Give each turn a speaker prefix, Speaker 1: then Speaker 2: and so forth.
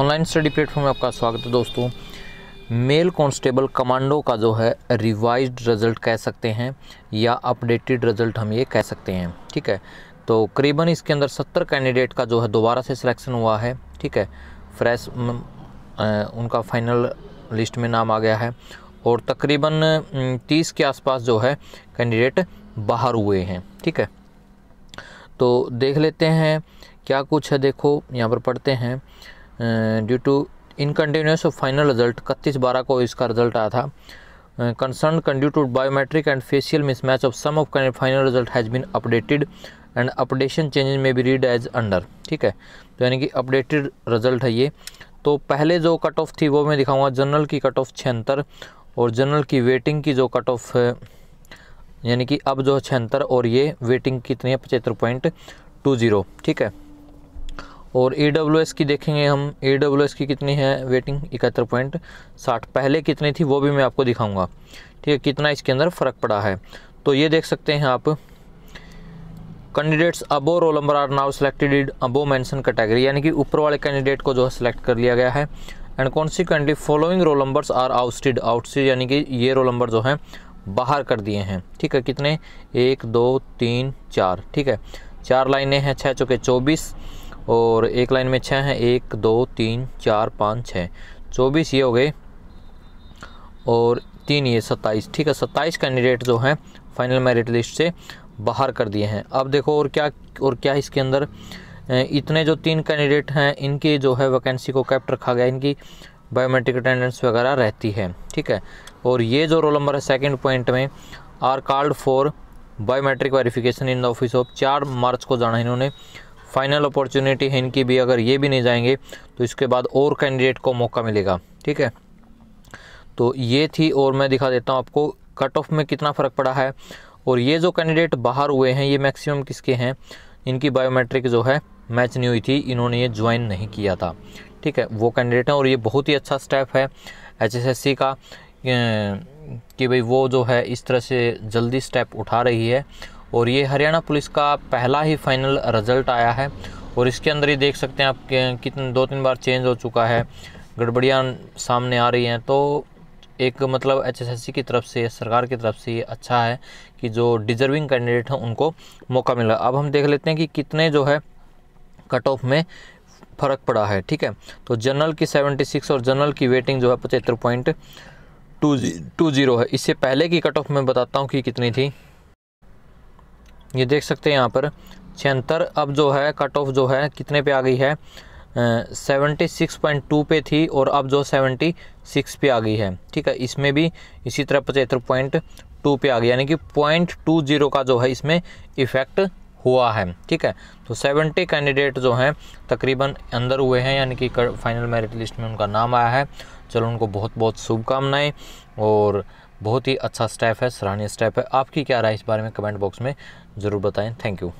Speaker 1: online study platform में आपका स्वागत है दोस्तों मेल कांस्टेबल कमांडो का जो है रिवाइज्ड रिजल्ट कह सकते हैं या अपडेटेड रिजल्ट हम ये कह सकते हैं ठीक है तो करीबन इसके अंदर सत्तर कैंडिडेट का जो है दोबारा से सिलेक्शन हुआ है ठीक है फ्रेश उनका फाइनल लिस्ट में नाम आ गया है और तकरीबन तीस के आसपास जो है कैंडिडेट बाहर हुए हैं ठीक है तो देख लेते हैं क्या कुछ है देखो यहाँ पर पढ़ते हैं due to incontinuous final result इकतीस बारह को इसका रिजल्ट आया था concern can due to biometric and facial mismatch of some of final result has been updated and updation changes may be read as under ठीक है तो यानी कि अपडेटेड रिजल्ट है ये तो पहले जो कट ऑफ थी वो मैं दिखाऊंगा जनरल की कट ऑफ छिहत्तर और जनरल की वेटिंग की जो कट ऑफ यानी कि अब जो छिहत्तर और ये वेटिंग कितनी है पचहत्तर पॉइंट टू जीरो ठीक है और ए की देखेंगे हम ए की कितनी है वेटिंग इकहत्तर पॉइंट साठ पहले कितनी थी वो भी मैं आपको दिखाऊंगा ठीक है कितना इसके अंदर फ़र्क पड़ा है तो ये देख सकते हैं आप candidates above roll number are now selected in above mention category यानी कि ऊपर वाले कैंडिडेट को जो है सिलेक्ट कर लिया गया है and consequently following roll numbers are ousted ousted यानी कि ये रोल नंबर जो है बाहर कर दिए हैं ठीक है कितने एक दो तीन चार ठीक है चार लाइनें हैं छः चौके चौबीस और एक लाइन में छः हैं एक दो तीन चार पाँच छः चौबीस ये हो गए और तीन ये सत्ताईस ठीक है सत्ताईस कैंडिडेट जो हैं फाइनल मेरिट लिस्ट से बाहर कर दिए हैं अब देखो और क्या और क्या इसके अंदर इतने जो तीन कैंडिडेट हैं इनकी जो है वैकेंसी को कैप्ट रखा गया इनकी बायोमेट्रिक अटेंडेंस वगैरह रहती है ठीक है और ये जो रोल नंबर है सेकंड पॉइंट में are called for biometric verification in the office of चार मार्च को जाना है इन्होंने फाइनल अपॉर्चुनिटी है इनकी भी अगर ये भी नहीं जाएंगे तो इसके बाद और कैंडिडेट को मौका मिलेगा ठीक है तो ये थी और मैं दिखा देता हूँ आपको कट ऑफ में कितना फ़र्क पड़ा है और ये जो कैंडिडेट बाहर हुए हैं ये मैक्सिमम किसके हैं इनकी बायोमेट्रिक जो है मैच नहीं हुई थी इन्होंने ये ज्वाइन नहीं किया था ठीक है वो कैंडिडेट हैं और ये बहुत ही अच्छा स्टेप है एचएसएससी का कि भाई वो जो है इस तरह से जल्दी स्टेप उठा रही है और ये हरियाणा पुलिस का पहला ही फाइनल रिज़ल्ट आया है और इसके अंदर ही देख सकते हैं आप कितने दो तीन बार चेंज हो चुका है गड़बड़ियाँ सामने आ रही हैं तो एक मतलब एचएसएससी की तरफ से सरकार की तरफ से ये अच्छा है कि जो डिजर्विंग कैंडिडेट हैं उनको मौका मिला अब हम देख लेते हैं कि कितने जो है कट ऑफ में फ़र्क पड़ा है ठीक है तो जनरल की 76 और जनरल की वेटिंग जो है पचहत्तर पॉइंट टू जीरो है इससे पहले की कट ऑफ में बताता हूँ कि कितनी थी ये देख सकते हैं यहाँ पर छिहत्तर अब जो है कट ऑफ जो है कितने पे आ गई है सेवेंटी सिक्स पॉइंट टू पे थी और अब जो सेवेंटी सिक्स पे आ गई है ठीक है इसमें भी इसी तरह पचहत्तर पॉइंट टू पे आ गई यानी कि पॉइंट टू जीरो का जो है इसमें इफ़ेक्ट हुआ है ठीक है तो सेवेंटी कैंडिडेट जो हैं तकरीबन अंदर हुए हैं यानी कि फाइनल मेरिट लिस्ट में उनका नाम आया है चलो उनको बहुत बहुत शुभकामनाएँ और बहुत ही अच्छा स्टेप है सराहनीय स्टेप है आपकी क्या राय इस बारे में कमेंट बॉक्स में ज़रूर बताएं थैंक यू